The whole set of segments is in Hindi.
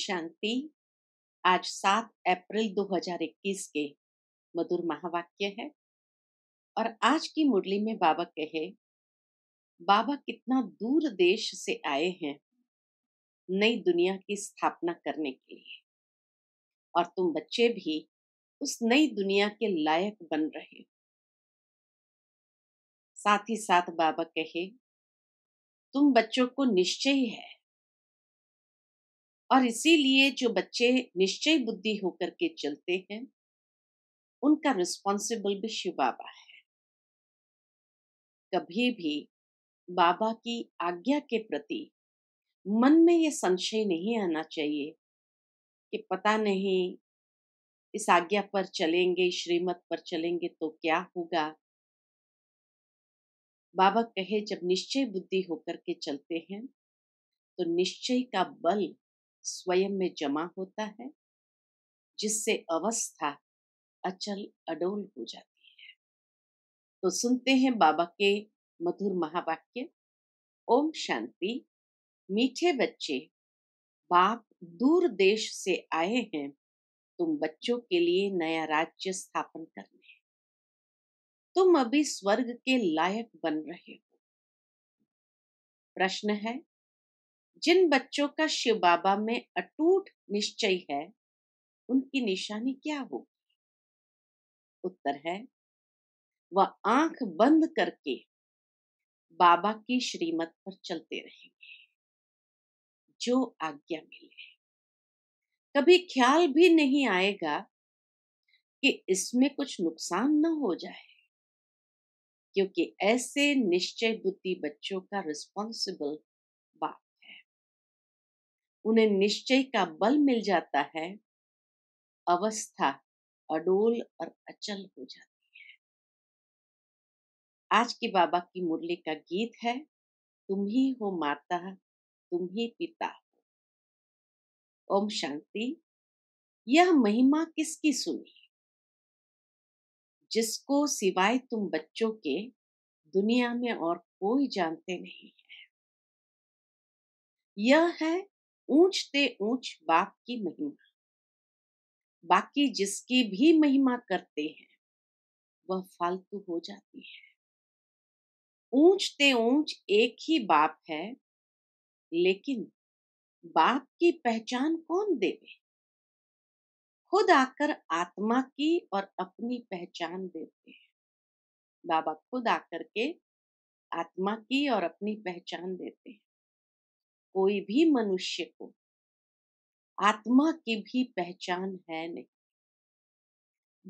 शांति आज सात अप्रैल 2021 के मधुर महावाक्य है और आज की मुरली में बाबा कहे बाबा कितना दूर देश से आए हैं नई दुनिया की स्थापना करने के लिए और तुम बच्चे भी उस नई दुनिया के लायक बन रहे साथ ही साथ बाबा कहे तुम बच्चों को निश्चय है और इसीलिए जो बच्चे निश्चय बुद्धि होकर के चलते हैं उनका रिस्पॉन्सिबल भी शिव बाबा है कभी भी बाबा की आज्ञा के प्रति मन में ये संशय नहीं आना चाहिए कि पता नहीं इस आज्ञा पर चलेंगे श्रीमत पर चलेंगे तो क्या होगा बाबा कहे जब निश्चय बुद्धि होकर के चलते हैं तो निश्चय का बल स्वयं में जमा होता है जिससे अवस्था अचल अडोल हो जाती है तो सुनते हैं बाबा के मधुर महावाक्य ओम शांति मीठे बच्चे बाप दूर देश से आए हैं तुम बच्चों के लिए नया राज्य स्थापन करने तुम अभी स्वर्ग के लायक बन रहे हो प्रश्न है जिन बच्चों का शिव बाबा में अटूट निश्चय है उनकी निशानी क्या होगी उत्तर है वह आंख बंद करके बाबा की श्रीमत पर चलते रहेंगे जो आज्ञा मिले कभी ख्याल भी नहीं आएगा कि इसमें कुछ नुकसान न हो जाए क्योंकि ऐसे निश्चय बुद्धि बच्चों का रिस्पॉन्सिबल उन्हें निश्चय का बल मिल जाता है अवस्था अडोल और अचल हो जाती है आज के बाबा की मुरली का गीत है तुम ही हो माता तुम ही पिता हो ओम शांति यह महिमा किसकी सुनी जिसको सिवाय तुम बच्चों के दुनिया में और कोई जानते नहीं है यह है ऊंच ते ऊंच बाप की महिमा बाकी जिसकी भी महिमा करते हैं वह फालतू हो जाती है ऊंच ते ऊंच एक ही बाप है लेकिन बाप की पहचान कौन देवे खुद आकर आत्मा की और अपनी पहचान देते हैं बाबा खुद आकर के आत्मा की और अपनी पहचान देते हैं कोई भी मनुष्य को आत्मा की भी पहचान है नहीं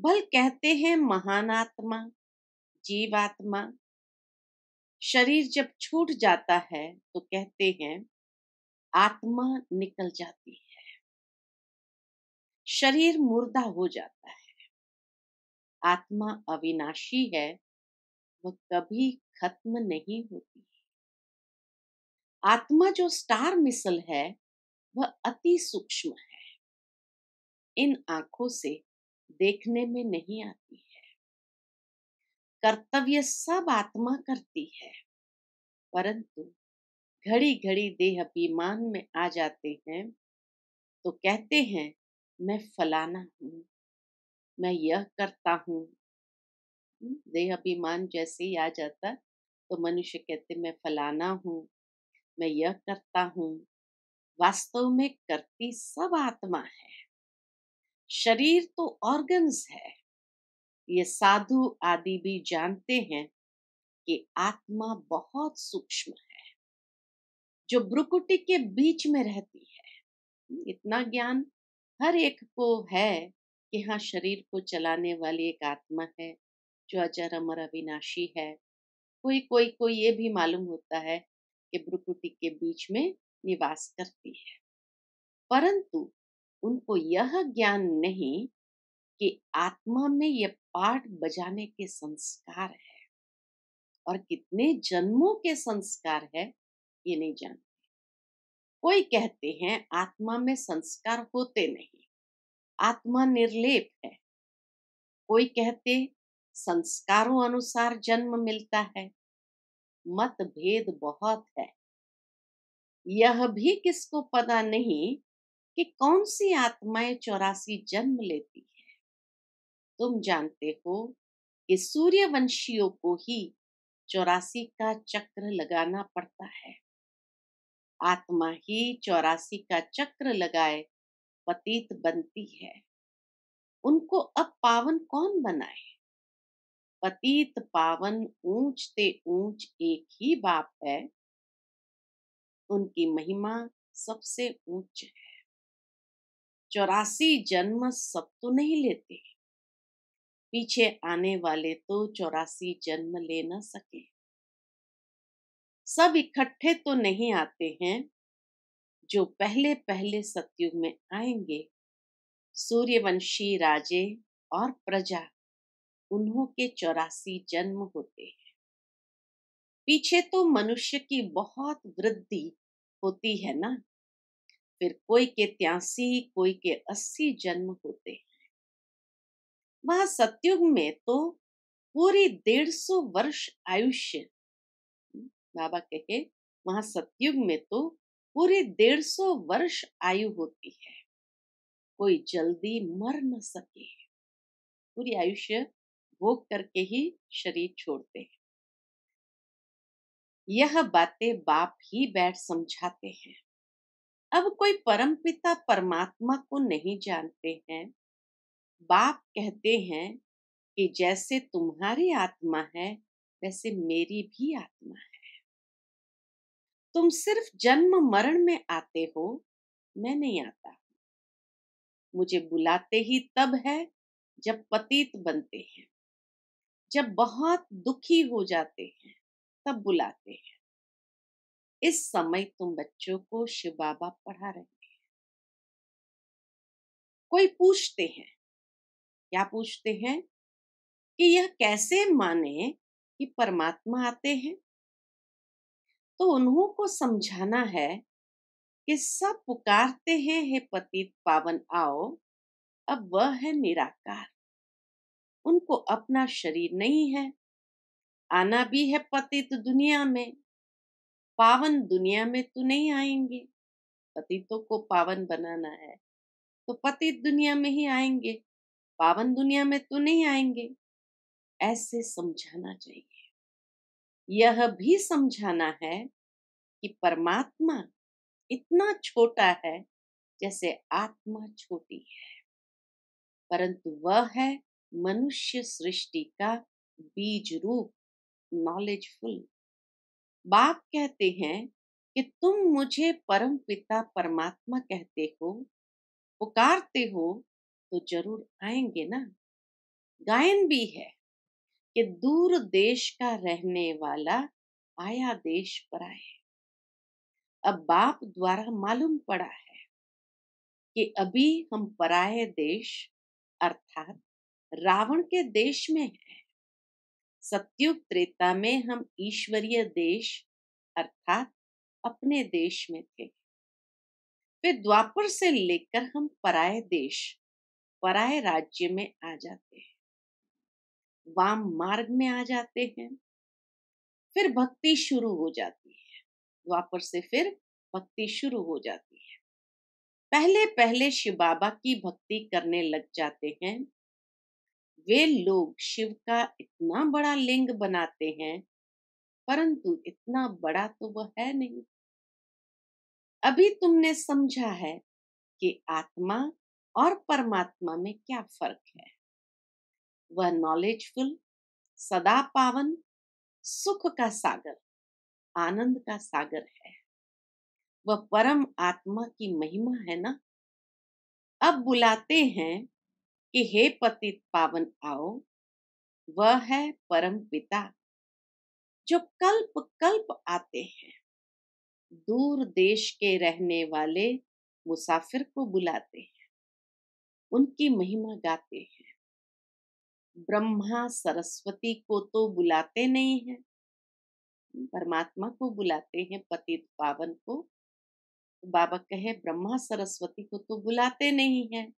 बल कहते हैं महान आत्मा जीवात्मा शरीर जब छूट जाता है तो कहते हैं आत्मा निकल जाती है शरीर मुर्दा हो जाता है आत्मा अविनाशी है वह कभी खत्म नहीं होती आत्मा जो स्टार मिसल है वह अति सूक्ष्म है इन आंखों से देखने में नहीं आती है कर्तव्य सब आत्मा करती है परंतु घड़ी घड़ी देह अभिमान में आ जाते हैं तो कहते हैं मैं फलाना हूं मैं यह करता हूं हम्म, देह अभिमान जैसे ही आ जाता तो मनुष्य कहते मैं फलाना हूँ मैं यह करता हूं वास्तव में करती सब आत्मा है शरीर तो ऑर्गन्स है ये साधु आदि भी जानते हैं कि आत्मा बहुत सूक्ष्म है जो ब्रुकुटी के बीच में रहती है इतना ज्ञान हर एक को है कि हाँ शरीर को चलाने वाली एक आत्मा है जो अजर अमर अविनाशी है कोई कोई को ये भी मालूम होता है इब्रुकुटी के बीच में निवास करती है परंतु उनको यह ज्ञान नहीं कि आत्मा में यह पाठ बजाने के संस्कार है और कितने जन्मों के संस्कार है ये नहीं जानते कोई कहते हैं आत्मा में संस्कार होते नहीं आत्मा निर्लेप है कोई कहते संस्कारों अनुसार जन्म मिलता है मतभेद बहुत है यह भी किसको पता नहीं कि कौन सी आत्माएं चौरासी जन्म लेती है तुम जानते हो कि सूर्यवंशियों को ही चौरासी का चक्र लगाना पड़ता है आत्मा ही चौरासी का चक्र लगाए पतित बनती है उनको अब पावन कौन बनाए पतित पावन ऊंच ते ऊंच एक ही बाप है उनकी महिमा सबसे ऊंच है चौरासी जन्म सब तो नहीं लेते पीछे आने वाले तो चौरासी जन्म ले ना सके सब इकट्ठे तो नहीं आते हैं जो पहले पहले सतयुग में आएंगे सूर्यवंशी राजे और प्रजा उन्हों के चौरासी जन्म होते हैं पीछे तो मनुष्य की बहुत वृद्धि होती है ना फिर कोई के त्यासी कोई के अस्सी जन्म होते हैं वह सत्युग में तो पूरी डेढ़ सौ वर्ष आयुष्य हम्म, बाबा कहे वहां सत्युग में तो पूरे डेढ़ सौ वर्ष आयु होती है कोई जल्दी मर न सके पूरी आयुष्य भोग करके ही शरीर छोड़ते हैं यह बातें बाप ही बैठ समझाते हैं अब कोई परमपिता परमात्मा को नहीं जानते हैं बाप कहते हैं कि जैसे तुम्हारी आत्मा है वैसे मेरी भी आत्मा है तुम सिर्फ जन्म मरण में आते हो मैं नहीं आता मुझे बुलाते ही तब है जब पतित बनते हैं जब बहुत दुखी हो जाते हैं तब बुलाते हैं इस समय तुम बच्चों को शिव बाबा पढ़ा रहे हैं कोई पूछते हैं क्या पूछते हैं कि यह कैसे माने कि परमात्मा आते हैं तो उन्हों को समझाना है कि सब पुकारते हैं हे पतित पावन आओ अब वह है निराकार उनको अपना शरीर नहीं है आना भी है पतित तो दुनिया में पावन दुनिया में तो नहीं आएंगे पतितों को पावन बनाना है तो पतित दुनिया में ही आएंगे पावन दुनिया में तो नहीं आएंगे ऐसे समझाना चाहिए यह भी समझाना है कि परमात्मा इतना छोटा है जैसे आत्मा छोटी है परंतु वह है मनुष्य सृष्टि का बीज रूप नॉलेजफुल बाप कहते हैं कि तुम मुझे परम पिता परमात्मा कहते हो पुकारते हो तो जरूर आएंगे ना गायन भी है कि दूर देश का रहने वाला आया देश पर आए अब बाप द्वारा मालूम पड़ा है कि अभी हम पराये देश अर्थात रावण के देश में है सत्युग त्रेता में हम ईश्वरीय देश अर्थात अपने देश में थे फिर द्वापर से लेकर हम पराय देश पराय राज्य में आ जाते हैं वाम मार्ग में आ जाते हैं फिर भक्ति शुरू हो जाती है द्वापर से फिर भक्ति शुरू हो जाती है पहले पहले शिव बाबा की भक्ति करने लग जाते हैं वे लोग शिव का इतना बड़ा लिंग बनाते हैं परंतु इतना बड़ा तो वह है नहीं अभी तुमने समझा है कि आत्मा और परमात्मा में क्या फर्क है वह नॉलेजफुल सदा पावन सुख का सागर आनंद का सागर है वह परम आत्मा की महिमा है ना अब बुलाते हैं कि हे पतित पावन आओ वह है परम पिता जो कल्प कल्प आते हैं दूर देश के रहने वाले मुसाफिर को बुलाते हैं उनकी महिमा गाते हैं ब्रह्मा सरस्वती को तो बुलाते नहीं है परमात्मा को बुलाते हैं पतित पावन को बाबा कहे ब्रह्मा सरस्वती को तो बुलाते नहीं है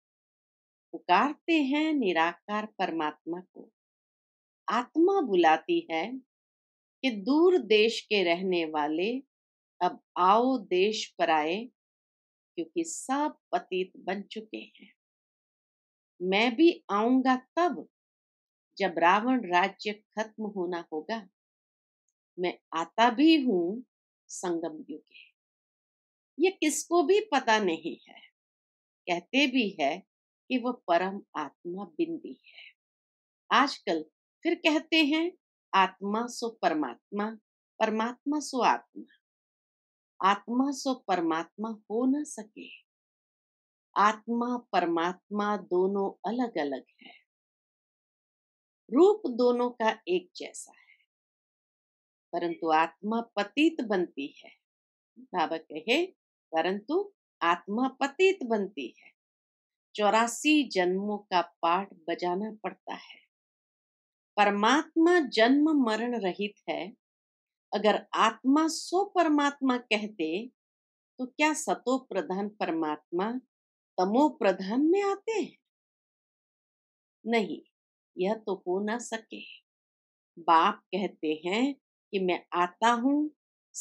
पुकारते हैं निराकार परमात्मा को आत्मा बुलाती है कि दूर देश के रहने वाले अब आओ देश पर आए क्योंकि सब पतित बन चुके हैं मैं भी आऊंगा तब जब रावण राज्य खत्म होना होगा मैं आता भी हूं संगम युगे ये किसको भी पता नहीं है कहते भी है कि वह परम आत्मा बिंदी है आजकल फिर कहते हैं आत्मा सो परमात्मा परमात्मा सो आत्मा आत्मा सो परमात्मा हो न सके आत्मा परमात्मा दोनों अलग अलग है रूप दोनों का एक जैसा है परंतु आत्मा पतित बनती है बाबा कहे परंतु आत्मा पतित बनती है चौरासी जन्मों का पाठ बजाना पड़ता है परमात्मा जन्म मरण रहित है अगर आत्मा सो परमात्मा कहते तो क्या सतो प्रधान परमात्मा तमो प्रधान में आते हैं नहीं यह तो हो ना सके बाप कहते हैं कि मैं आता हूं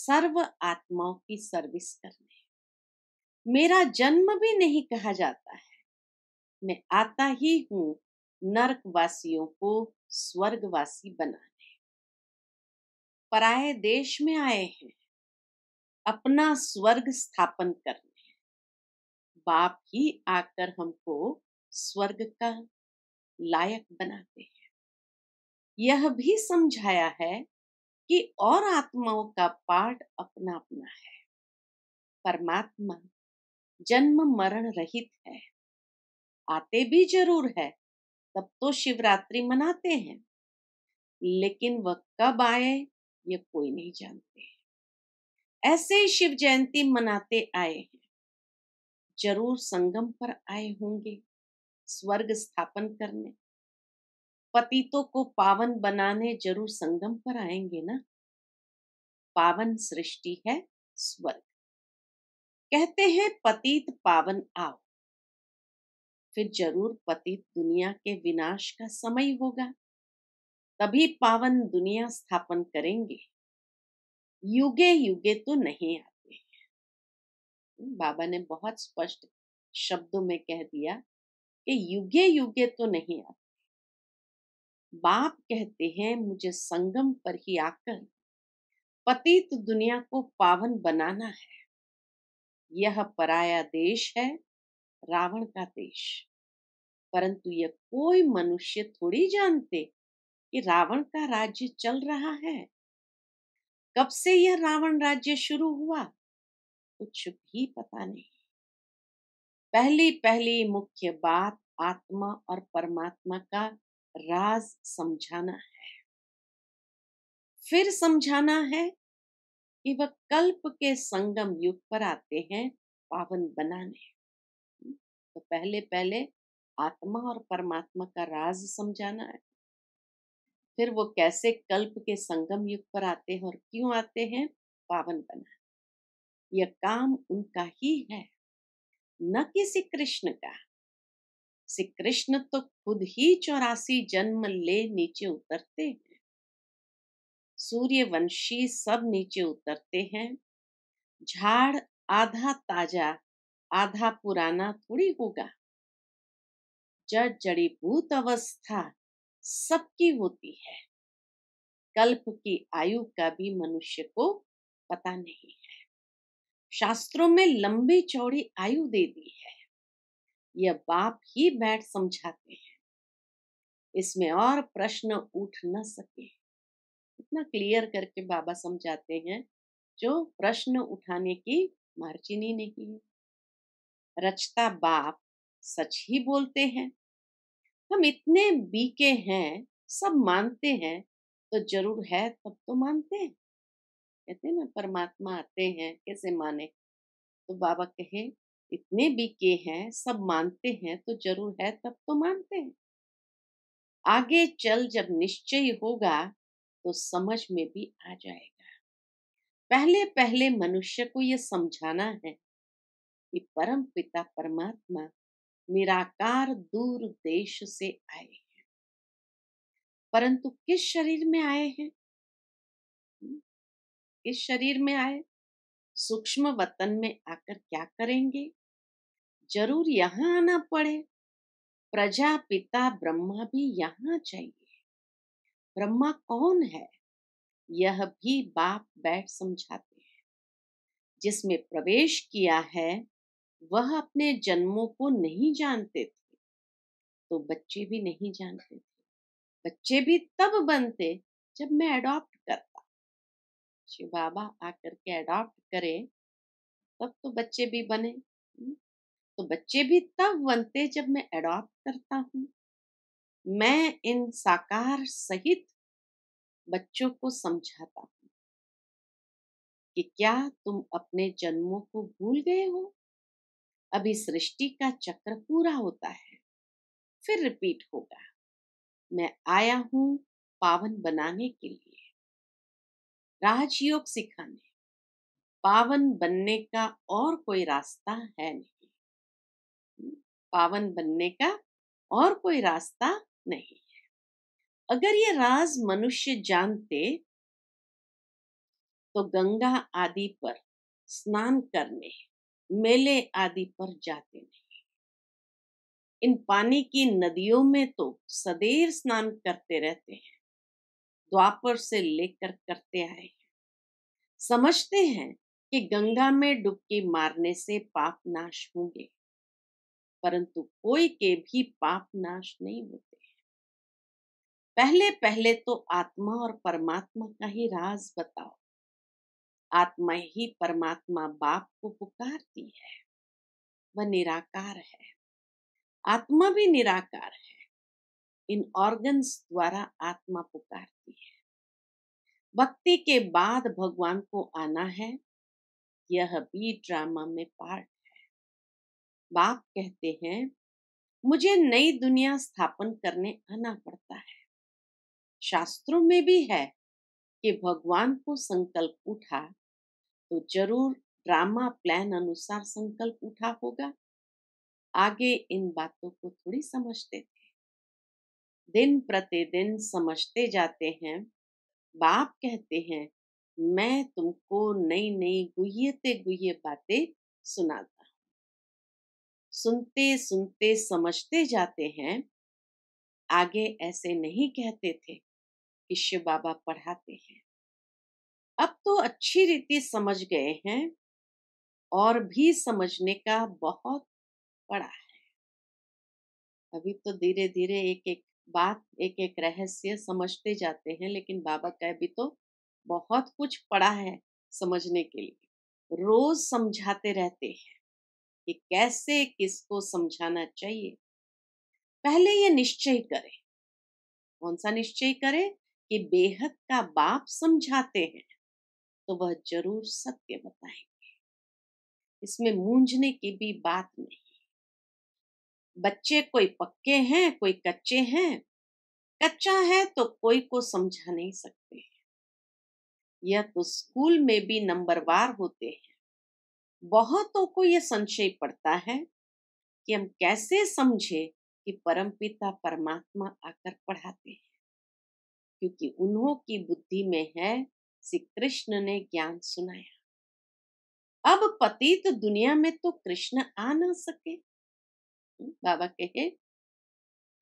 सर्व आत्माओं की सर्विस करने मेरा जन्म भी नहीं कहा जाता है मैं आता ही हूं नरकवासियों को स्वर्गवासी बनाने पराये देश में आए हैं अपना स्वर्ग स्थापन करने बाप ही आकर हमको स्वर्ग का लायक बनाते हैं यह भी समझाया है कि और आत्माओं का पाठ अपना अपना है परमात्मा जन्म मरण रहित है आते भी जरूर है तब तो शिवरात्रि मनाते हैं लेकिन वह कब आए ये कोई नहीं जानते ऐसे ही शिव जयंती मनाते आए हैं जरूर संगम पर आए होंगे स्वर्ग स्थापन करने पतितों को पावन बनाने जरूर संगम पर आएंगे ना पावन सृष्टि है स्वर्ग कहते हैं पतित पावन आओ फिर जरूर पतित दुनिया के विनाश का समय होगा तभी पावन दुनिया स्थापन करेंगे युगे युगे तो नहीं आते बाबा ने बहुत स्पष्ट शब्दों में कह दिया कि युगे युगे तो नहीं आते बाप कहते हैं मुझे संगम पर ही आकर पतित दुनिया को पावन बनाना है यह पराया देश है रावण का देश परंतु यह कोई मनुष्य थोड़ी जानते कि रावण का राज्य चल रहा है कब से यह रावण राज्य शुरू हुआ कुछ भी पता नहीं पहली पहली मुख्य बात आत्मा और परमात्मा का राज समझाना है फिर समझाना है कि वह कल्प के संगम युग पर आते हैं पावन बनाने तो पहले पहले आत्मा और परमात्मा का राज समझाना है फिर वो कैसे कल्प के संगम युग पर आते हैं और क्यों आते हैं पावन बना यह काम उनका ही है न किसी कृष्ण का श्री कृष्ण तो खुद ही चौरासी जन्म ले नीचे उतरते हैं सूर्यवंशी सब नीचे उतरते हैं झाड़ आधा ताजा आधा पुराना थोड़ी होगा जड़ भूत अवस्था सबकी होती है कल्प की आयु का भी मनुष्य को पता नहीं है शास्त्रों में लंबी चौड़ी आयु दे दी है यह बाप ही बैठ समझाते हैं इसमें और प्रश्न उठ न सके इतना क्लियर करके बाबा समझाते हैं जो प्रश्न उठाने की मार्जिन ही नहीं है रचता बाप सच ही बोलते हैं हम इतने बीके हैं सब मानते हैं तो जरूर है तब तो मानते हैं कहते ना परमात्मा आते हैं कैसे माने तो बाबा कहे इतने बीके हैं सब मानते हैं तो जरूर है तब तो मानते हैं आगे चल जब निश्चय होगा तो समझ में भी आ जाएगा पहले पहले मनुष्य को यह समझाना है कि परम पिता परमात्मा निराकार दूर देश से आए हैं परंतु किस शरीर में आए हैं किस शरीर में आए सूक्ष्म वतन में आकर क्या करेंगे जरूर यहाँ आना पड़े प्रजा पिता ब्रह्मा भी यहाँ चाहिए ब्रह्मा कौन है यह भी बाप बैठ समझाते हैं जिसमें प्रवेश किया है वह अपने जन्मों को नहीं जानते थे तो बच्चे भी नहीं जानते थे बच्चे भी तब बनते जब मैं अडॉप्ट करता शिव बाबा आकर के अडॉप्ट करे तब तो बच्चे भी बने हम्म, तो बच्चे भी तब बनते जब मैं अडॉप्ट करता हूँ मैं इन साकार सहित बच्चों को समझाता हूँ कि क्या तुम अपने जन्मों को भूल गए हो अभी सृष्टि का चक्र पूरा होता है फिर रिपीट होगा मैं आया हूं पावन बनाने के लिए राजयोग सिखाने पावन बनने का और कोई रास्ता है नहीं हम्म, पावन बनने का और कोई रास्ता नहीं है अगर ये राज मनुष्य जानते तो गंगा आदि पर स्नान करने मेले आदि पर जाते नहीं इन पानी की नदियों में तो सदैव स्नान करते रहते हैं द्वापर से लेकर करते आए हैं समझते हैं कि गंगा में डुबकी मारने से पाप नाश होंगे परंतु कोई के भी पाप नाश नहीं होते पहले पहले तो आत्मा और परमात्मा का ही राज बताओ आत्मा ही परमात्मा बाप को पुकारती है वह निराकार है आत्मा भी निराकार है इन ऑर्गन्स द्वारा आत्मा पुकारती है भक्ति के बाद भगवान को आना है यह भी ड्रामा में पार्ट है बाप कहते हैं मुझे नई दुनिया स्थापन करने आना पड़ता है शास्त्रों में भी है कि भगवान को संकल्प उठा तो जरूर ड्रामा प्लान अनुसार संकल्प उठा होगा आगे इन बातों को थोड़ी समझते थे दिन प्रतिदिन समझते जाते हैं बाप कहते हैं मैं तुमको नई नई गुहते गुहे बातें सुनाता हूं सुनते सुनते समझते जाते हैं आगे ऐसे नहीं कहते थे कि शिव बाबा पढ़ाते हैं अब तो अच्छी रीति समझ गए हैं और भी समझने का बहुत बड़ा है अभी तो धीरे धीरे एक एक बात एक एक रहस्य समझते जाते हैं लेकिन बाबा का भी तो बहुत कुछ पड़ा है समझने के लिए रोज समझाते रहते हैं कि कैसे किसको समझाना चाहिए पहले ये निश्चय करें कौन सा निश्चय करें कि बेहद का बाप समझाते हैं तो वह जरूर सत्य बताएंगे इसमें मूंझने की भी बात नहीं बच्चे कोई पक्के हैं कोई कच्चे हैं कच्चा है तो कोई को समझा नहीं सकते यह तो स्कूल में भी नंबरवार होते हैं बहुतों को यह संशय पड़ता है कि हम कैसे समझे कि परमपिता परमात्मा आकर पढ़ाते हैं क्योंकि उन्हों की बुद्धि में है श्री कृष्ण ने ज्ञान सुनाया अब पतित तो दुनिया में तो कृष्ण आ ना सके हम्म, बाबा कहे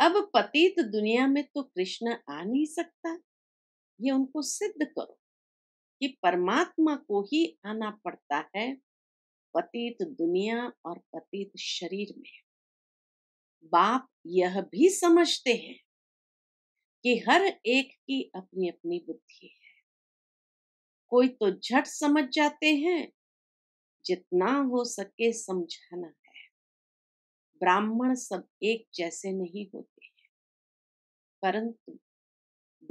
अब पतित तो दुनिया में तो कृष्ण आ नहीं सकता ये उनको सिद्ध करो कि परमात्मा को ही आना पड़ता है पतित दुनिया और पतित शरीर में बाप यह भी समझते हैं कि हर एक की अपनी अपनी बुद्धि है कोई तो झट समझ जाते हैं जितना हो सके समझाना है ब्राह्मण सब एक जैसे नहीं होते हैं परंतु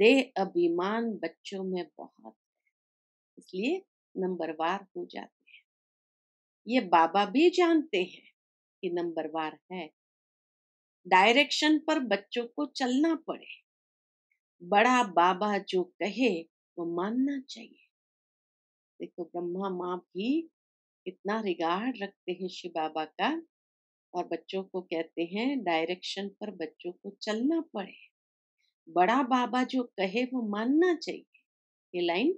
दे अभिमान बच्चों में बहुत है इसलिए नंबरवार हो जाते हैं ये बाबा भी जानते हैं कि नंबरवार है डायरेक्शन पर बच्चों को चलना पड़े बड़ा बाबा जो कहे वो मानना चाहिए देखो ब्रह्मा माँ भी इतना रिगार्ड रखते हैं शिव बाबा का और बच्चों को कहते हैं डायरेक्शन पर बच्चों को चलना पड़े बड़ा बाबा जो कहे वो मानना चाहिए ये लाइन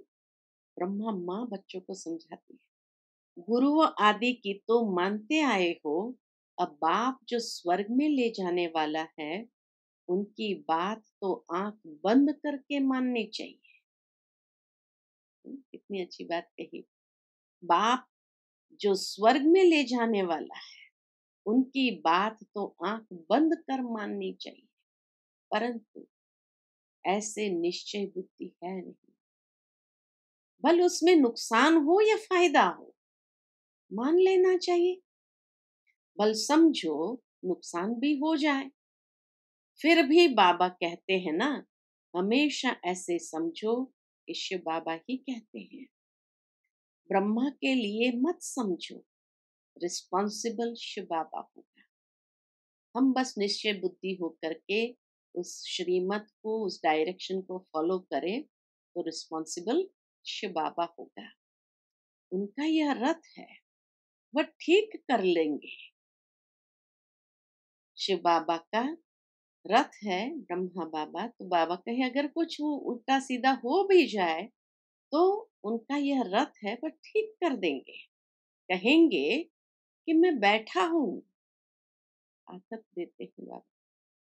ब्रह्मा माँ बच्चों को समझाती है गुरु आदि की तो मानते आए हो अब बाप जो स्वर्ग में ले जाने वाला है उनकी बात तो आंख बंद करके माननी चाहिए कितनी अच्छी बात कही बाप जो स्वर्ग में ले जाने वाला है उनकी बात तो आंख बंद कर माननी चाहिए परंतु ऐसे निश्चय बुद्धि है नहीं भल उसमें नुकसान हो या फायदा हो मान लेना चाहिए भल समझो नुकसान भी हो जाए फिर भी बाबा कहते हैं ना हमेशा ऐसे समझो कि शिव बाबा ही कहते हैं ब्रह्मा के लिए मत समझो रिस्पॉन्सिबल शिव बाबा होगा हम बस निश्चय बुद्धि होकर के उस श्रीमत को उस डायरेक्शन को फॉलो करें तो रिस्पॉन्सिबल शिव बाबा होगा उनका यह रथ है वह ठीक कर लेंगे शिव बाबा का रथ है ब्रह्मा बाबा तो बाबा कहे अगर कुछ उल्टा सीधा हो भी जाए तो उनका यह रथ है पर ठीक कर देंगे कहेंगे कि मैं बैठा हूं आकत देते हैं बाबा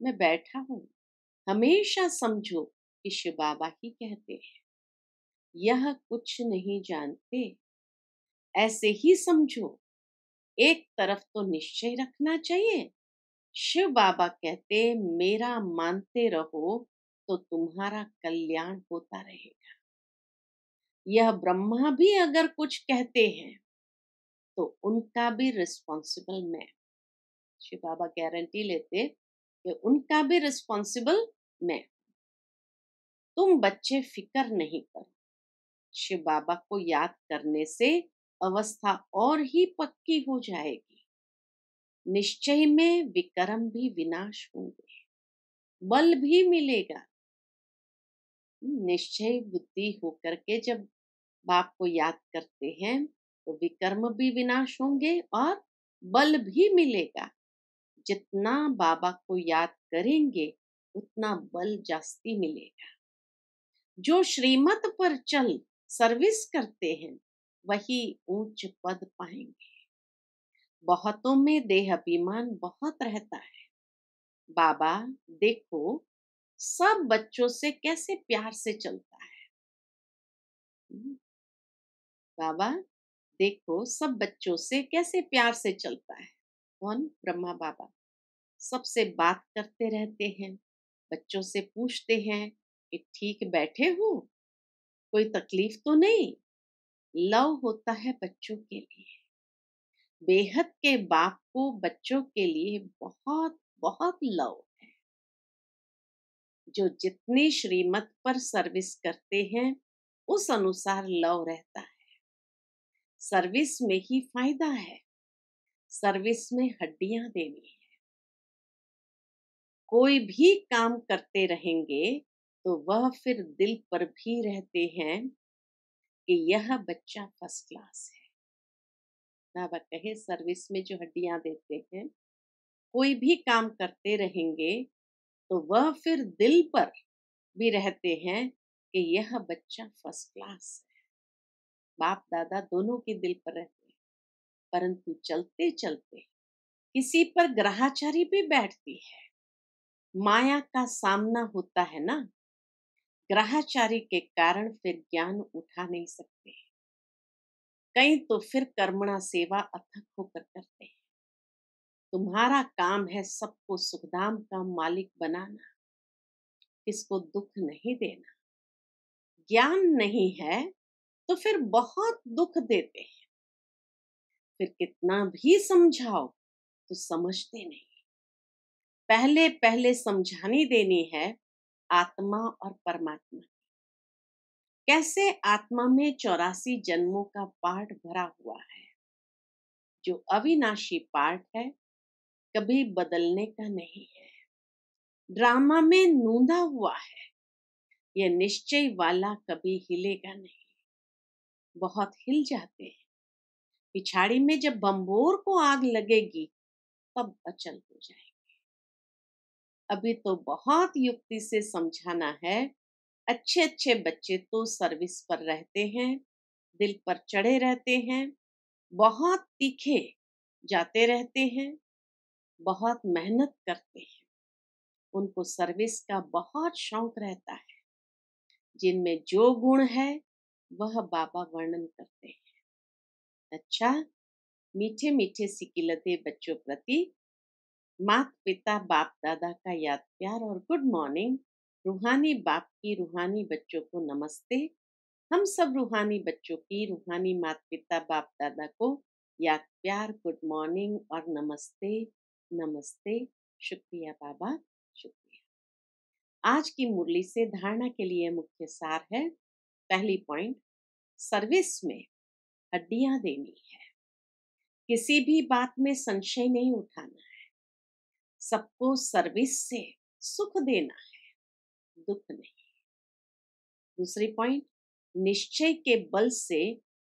मैं बैठा हूं हमेशा समझो कि शिव बाबा ही कहते हैं यह कुछ नहीं जानते ऐसे ही समझो एक तरफ तो निश्चय रखना चाहिए शिव बाबा कहते मेरा मानते रहो तो तुम्हारा कल्याण होता रहेगा यह ब्रह्मा भी अगर कुछ कहते हैं तो उनका भी रिस्पॉन्सिबल मैं शिव बाबा गारंटी लेते कि उनका भी रिस्पॉन्सिबल मैं तुम बच्चे फिकर नहीं करो शिव बाबा को याद करने से अवस्था और ही पक्की हो जाएगी निश्चय में विकर्म भी विनाश होंगे बल भी मिलेगा निश्चय बुद्धि होकर के जब बाप को याद करते हैं तो विकर्म भी विनाश होंगे और बल भी मिलेगा जितना बाबा को याद करेंगे उतना बल जास्ती मिलेगा जो श्रीमत पर चल सर्विस करते हैं वही ऊंच पद पाएंगे बहुतों में देह अभिमान बहुत रहता है बाबा देखो सब बच्चों से कैसे प्यार से चलता है हम्म। बाबा देखो सब बच्चों से कैसे प्यार से चलता है कौन ब्रह्मा बाबा सबसे बात करते रहते हैं बच्चों से पूछते हैं कि ठीक बैठे हो कोई तकलीफ तो नहीं लव होता है बच्चों के लिए बेहद के बाप को बच्चों के लिए बहुत बहुत लव है जो जितनी श्रीमत पर सर्विस करते हैं उस अनुसार लव रहता है सर्विस में ही फायदा है सर्विस में हड्डियां देनी है कोई भी काम करते रहेंगे तो वह फिर दिल पर भी रहते हैं कि यह बच्चा फर्स्ट क्लास है बाबा कहे सर्विस में जो हड्डियां देते हैं कोई भी काम करते रहेंगे तो वह फिर दिल पर भी रहते हैं कि यह बच्चा फर्स्ट क्लास है बाप दादा दोनों के दिल पर रहते हैं परंतु चलते चलते किसी पर ग्रहाचारी भी बैठती है माया का सामना होता है ना ग्रहाचारी के कारण फिर ज्ञान उठा नहीं सकते कई तो फिर कर्मणा सेवा अथक होकर करते हैं तुम्हारा काम है सबको सुखदाम का मालिक बनाना किसको दुख नहीं देना ज्ञान नहीं है तो फिर बहुत दुख देते हैं फिर कितना भी समझाओ तो समझते नहीं पहले पहले समझानी देनी है आत्मा और परमात्मा कैसे आत्मा में चौरासी जन्मों का पाठ भरा हुआ है जो अविनाशी पाठ है कभी बदलने का नहीं है ड्रामा में नूंदा हुआ है यह निश्चय वाला कभी हिलेगा नहीं बहुत हिल जाते हैं पिछाड़ी में जब बम्बोर को आग लगेगी तब अचल हो जाएंगे अभी तो बहुत युक्ति से समझाना है अच्छे अच्छे बच्चे तो सर्विस पर रहते हैं दिल पर चढ़े रहते हैं बहुत तीखे जाते रहते हैं बहुत मेहनत करते हैं उनको सर्विस का बहुत शौक रहता है जिनमें जो गुण है वह बाबा वर्णन करते हैं अच्छा मीठे मीठे सिकिलते बच्चों प्रति मात पिता बाप दादा का याद प्यार और गुड मॉर्निंग रूहानी बाप की रूहानी बच्चों को नमस्ते हम सब रूहानी बच्चों की रूहानी माता पिता बाप दादा को या प्यार गुड मॉर्निंग और नमस्ते नमस्ते शुक्रिया बाबा शुक्रिया आज की मुरली से धारणा के लिए मुख्य सार है पहली पॉइंट सर्विस में हड्डियां देनी है किसी भी बात में संशय नहीं उठाना है सबको सर्विस से सुख देना है दुख नहीं दूसरी पॉइंट निश्चय के बल से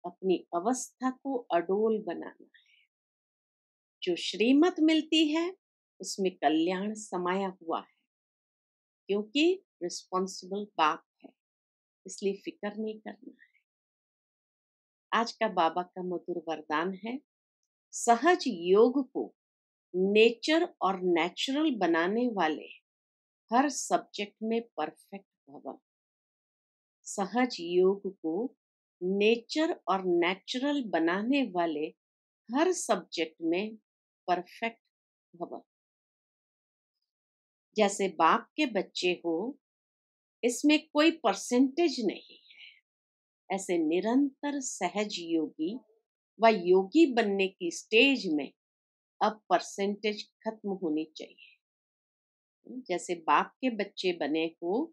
अपनी अवस्था को अडोल बनाना है जो श्रीमत मिलती है उसमें कल्याण समाया हुआ है क्योंकि रिस्पॉन्सिबल बाप है इसलिए फिक्र नहीं करना है आज का बाबा का मधुर वरदान है सहज योग को नेचर और नेचुरल बनाने वाले हर सब्जेक्ट में परफेक्ट भवन सहज योग को नेचर और नेचुरल बनाने वाले हर सब्जेक्ट में परफेक्ट भवन जैसे बाप के बच्चे हो इसमें कोई परसेंटेज नहीं है ऐसे निरंतर सहज योगी व योगी बनने की स्टेज में अब परसेंटेज खत्म होनी चाहिए जैसे बाप के बच्चे बने हो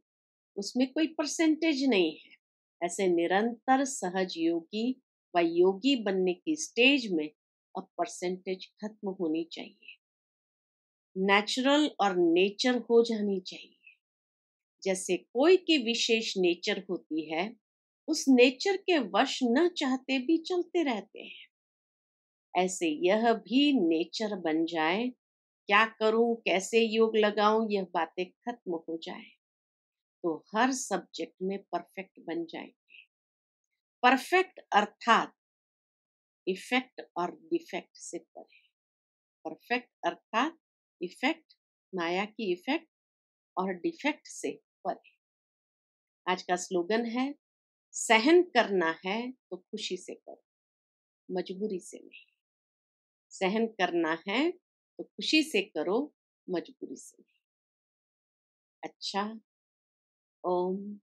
उसमें कोई परसेंटेज नहीं है ऐसे निरंतर सहज योगी व योगी बनने की स्टेज में अब परसेंटेज खत्म होनी चाहिए नेचुरल और नेचर हो जानी चाहिए जैसे कोई की विशेष नेचर होती है उस नेचर के वश न चाहते भी चलते रहते हैं ऐसे यह भी नेचर बन जाए क्या करूं कैसे योग लगाऊं यह बातें खत्म हो जाए तो हर सब्जेक्ट में परफेक्ट बन जाएंगे परफेक्ट अर्थात इफेक्ट और डिफेक्ट से परे परफेक्ट अर्थात इफेक्ट माया की इफेक्ट और डिफेक्ट से परे आज का स्लोगन है सहन करना है तो खुशी से करो मजबूरी से नहीं सहन करना है तो खुशी से करो मजबूरी से अच्छा ओम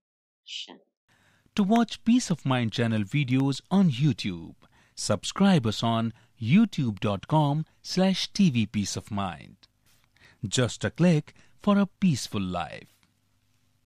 to watch peace of mind channel videos on YouTube subscribe on YouTube dot com slash TV peace of mind just a click for a peaceful life